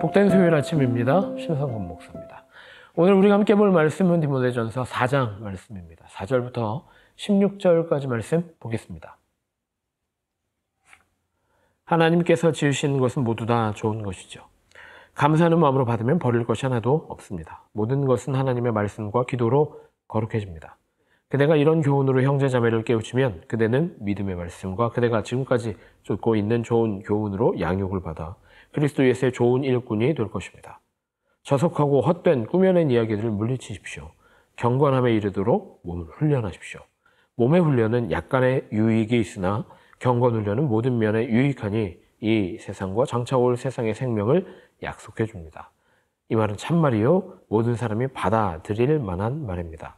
복된 수요일 아침입니다. 신성건 목사입니다. 오늘 우리가 함께 볼 말씀은 디모데전서 4장 말씀입니다. 4절부터 16절까지 말씀 보겠습니다. 하나님께서 지으신 것은 모두 다 좋은 것이죠. 감사하는 마음으로 받으면 버릴 것이 하나도 없습니다. 모든 것은 하나님의 말씀과 기도로 거룩해집니다. 그대가 이런 교훈으로 형제 자매를 깨우치면 그대는 믿음의 말씀과 그대가 지금까지 쫓고 있는 좋은 교훈으로 양육을 받아 그리스도 예수의 좋은 일꾼이 될 것입니다. 저속하고 헛된 꾸며낸 이야기들을 물리치십시오. 경건함에 이르도록 몸을 훈련하십시오. 몸의 훈련은 약간의 유익이 있으나 경건 훈련은 모든 면에 유익하니 이 세상과 장차 올 세상의 생명을 약속해 줍니다. 이 말은 참말이요. 모든 사람이 받아들일 만한 말입니다.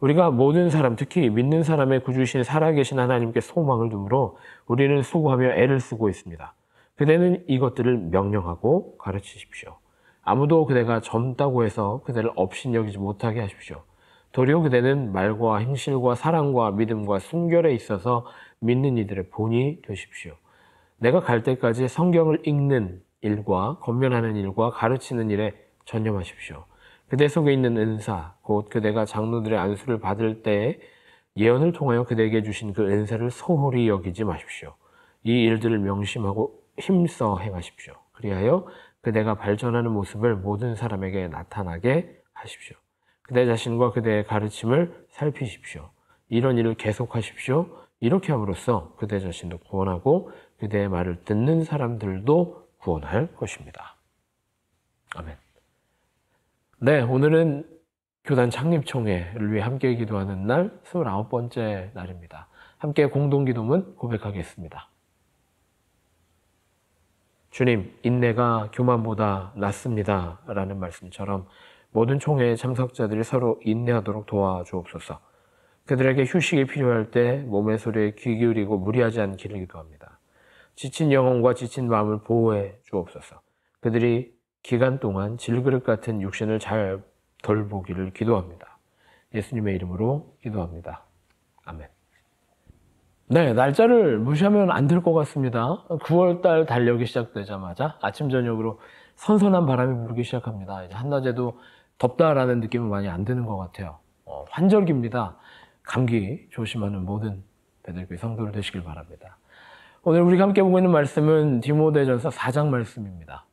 우리가 모든 사람, 특히 믿는 사람의 구주신 살아계신 하나님께 소망을 두므로 우리는 수고하며 애를 쓰고 있습니다. 그대는 이것들을 명령하고 가르치십시오. 아무도 그대가 젊다고 해서 그대를 업신여기지 못하게 하십시오. 도리어 그대는 말과 행실과 사랑과 믿음과 순결에 있어서 믿는 이들의 본이 되십시오. 내가 갈 때까지 성경을 읽는 일과 건면하는 일과 가르치는 일에 전념하십시오. 그대 속에 있는 은사, 곧 그대가 장로들의 안수를 받을 때에 예언을 통하여 그대에게 주신 그 은사를 소홀히 여기지 마십시오. 이 일들을 명심하고 힘써 행하십시오. 그리하여 그대가 발전하는 모습을 모든 사람에게 나타나게 하십시오. 그대 자신과 그대의 가르침을 살피십시오. 이런 일을 계속하십시오. 이렇게 함으로써 그대 자신도 구원하고 그대의 말을 듣는 사람들도 구원할 것입니다. 아멘. 네, 오늘은 교단 창립총회를 위해 함께 기도하는 날 29번째 날입니다. 함께 공동 기도문 고백하겠습니다. 주님, 인내가 교만보다 낫습니다. 라는 말씀처럼 모든 총회의 참석자들이 서로 인내하도록 도와주옵소서. 그들에게 휴식이 필요할 때 몸의 소리에 귀 기울이고 무리하지 않기를 기도합니다. 지친 영혼과 지친 마음을 보호해 주옵소서. 그들이 기간 동안 질그릇 같은 육신을 잘 돌보기를 기도합니다. 예수님의 이름으로 기도합니다. 아멘. 네, 날짜를 무시하면 안 될 것 같습니다. 9월달 달력이 시작되자마자 아침 저녁으로 선선한 바람이 불기 시작합니다. 이제 한낮에도 덥다라는 느낌은 많이 안 드는 것 같아요. 어, 환절기입니다. 감기 조심하는 모든 배들교 성도를 되시길 바랍니다. 오늘 우리가 함께 보고 있는 말씀은 디모데전서 4장 말씀입니다.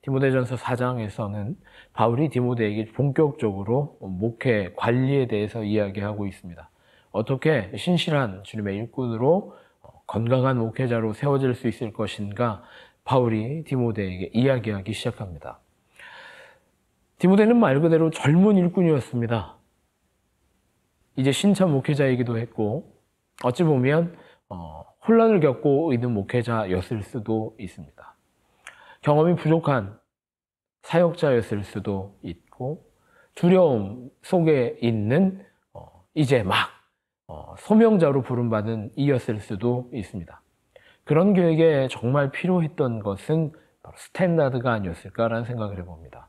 디모데전서 4장에서는 바울이 디모데에게 본격적으로 목회 관리에 대해서 이야기하고 있습니다. 어떻게 신실한 주님의 일꾼으로 어, 건강한 목회자로 세워질 수 있을 것인가 바울이 디모데에게 이야기하기 시작합니다. 디모데는 말 그대로 젊은 일꾼이었습니다. 이제 신참 목회자이기도 했고 어찌 보면 어, 혼란을 겪고 있는 목회자였을 수도 있습니다. 경험이 부족한 사역자였을 수도 있고 두려움 속에 있는 어, 이제 막 어, 소명자로 부름받은 이었을 수도 있습니다. 그런 교육에 정말 필요했던 것은 스탠다드가 아니었을까라는 생각을 해봅니다.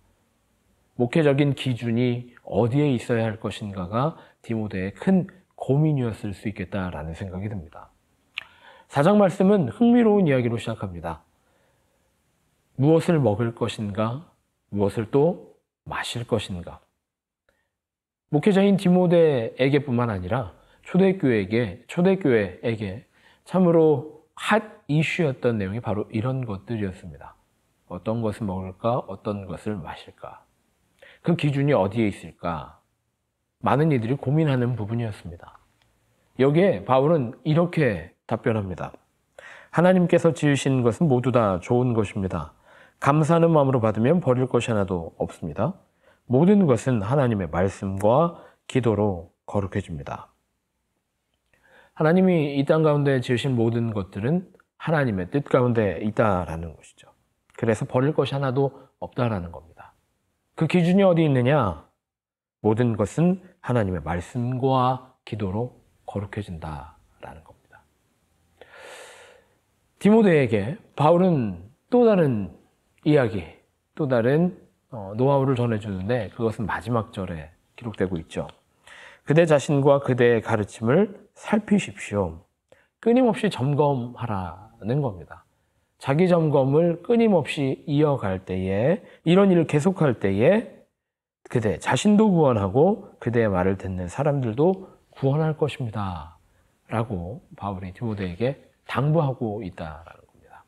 목회적인 기준이 어디에 있어야 할 것인가가 디모데의 큰 고민이었을 수 있겠다라는 생각이 듭니다. 사장 말씀은 흥미로운 이야기로 시작합니다. 무엇을 먹을 것인가? 무엇을 또 마실 것인가? 목회자인 디모데에게뿐만 아니라 초대교회에게 초대교회에게 참으로 핫 이슈였던 내용이 바로 이런 것들이었습니다. 어떤 것을 먹을까, 어떤 것을 마실까. 그 기준이 어디에 있을까? 많은 이들이 고민하는 부분이었습니다. 여기에 바울은 이렇게 답변합니다. 하나님께서 지으신 것은 모두 다 좋은 것입니다. 감사하는 마음으로 받으면 버릴 것이 하나도 없습니다. 모든 것은 하나님의 말씀과 기도로 거룩해집니다. 하나님이 이 땅 가운데 지으신 모든 것들은 하나님의 뜻 가운데 있다라는 것이죠. 그래서 버릴 것이 하나도 없다라는 겁니다. 그 기준이 어디 있느냐? 모든 것은 하나님의 말씀과 기도로 거룩해진다라는 겁니다. 디모데에게 바울은 또 다른 이야기, 또 다른 어, 노하우를 전해주는데 그것은 마지막 절에 기록되고 있죠. 그대 자신과 그대의 가르침을 살피십시오. 끊임없이 점검하라는 겁니다. 자기 점검을 끊임없이 이어갈 때에 이런 일을 계속할 때에 그대 자신도 구원하고 그대의 말을 듣는 사람들도 구원할 것입니다. 라고 바울이 디모드에게 당부하고 있다라는 겁니다.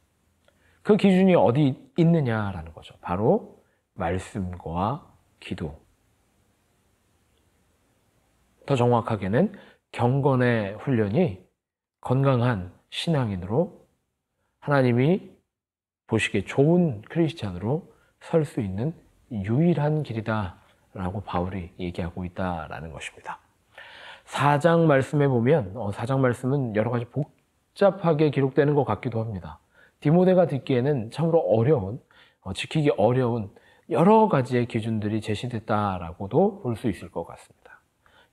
그 기준이 어디 있느냐라는 거죠. 바로 말씀과 기도 더 정확하게는 경건의 훈련이 건강한 신앙인으로 하나님이 보시기에 좋은 크리스찬으로 설 수 있는 유일한 길이다라고 바울이 얘기하고 있다라는 것입니다. 4장 말씀에 보면 4장 어, 말씀은 여러 가지 복잡하게 기록되는 것 같기도 합니다. 디모데가 듣기에는 참으로 어려운 어, 지키기 어려운 여러 가지의 기준들이 제시됐다라고도 볼 수 있을 것 같습니다.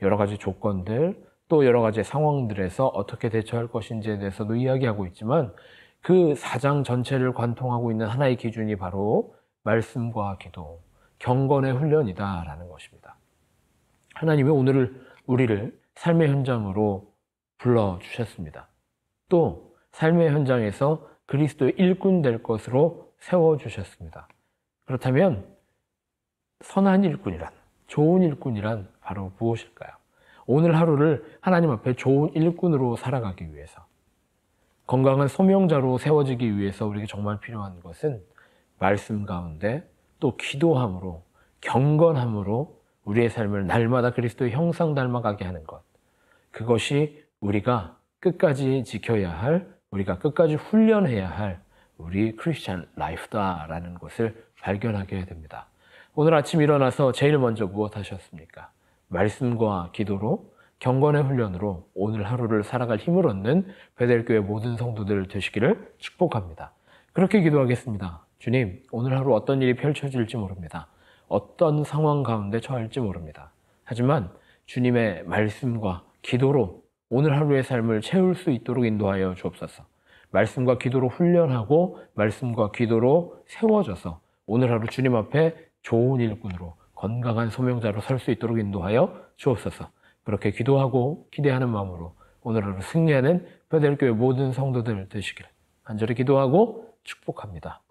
여러 가지 조건들, 또 여러 가지 상황들에서 어떻게 대처할 것인지에 대해서도 이야기하고 있지만 그 사장 전체를 관통하고 있는 하나의 기준이 바로 말씀과 기도, 경건의 훈련이다라는 것입니다. 하나님이 오늘 우리를 삶의 현장으로 불러 주셨습니다. 또 삶의 현장에서 그리스도의 일꾼 될 것으로 세워 주셨습니다. 그렇다면 선한 일꾼이란, 좋은 일꾼이란 바로 무엇일까요? 오늘 하루를 하나님 앞에 좋은 일꾼으로 살아가기 위해서 건강한 소명자로 세워지기 위해서 우리에게 정말 필요한 것은 말씀 가운데 또 기도함으로 경건함으로 우리의 삶을 날마다 그리스도의 형상 닮아가게 하는 것. 그것이 우리가 끝까지 지켜야 할, 우리가 끝까지 훈련해야 할 우리 크리스찬 라이프다라는 것을 발견하게 됩니다. 오늘 아침 일어나서 제일 먼저 무엇 하셨습니까? 말씀과 기도로 경건의 훈련으로 오늘 하루를 살아갈 힘을 얻는 베델교회 모든 성도들 되시기를 축복합니다. 그렇게 기도하겠습니다. 주님, 오늘 하루 어떤 일이 펼쳐질지 모릅니다. 어떤 상황 가운데 처할지 모릅니다. 하지만 주님의 말씀과 기도로 오늘 하루의 삶을 채울 수 있도록 인도하여 주옵소서. 말씀과 기도로 훈련하고 말씀과 기도로 세워져서 오늘 하루 주님 앞에 좋은 일꾼으로 건강한 소명자로 설 수 있도록 인도하여 주옵소서. 그렇게 기도하고 기대하는 마음으로 오늘 하루 승리하는 베델교회 모든 성도들 되시길 간절히 기도하고 축복합니다.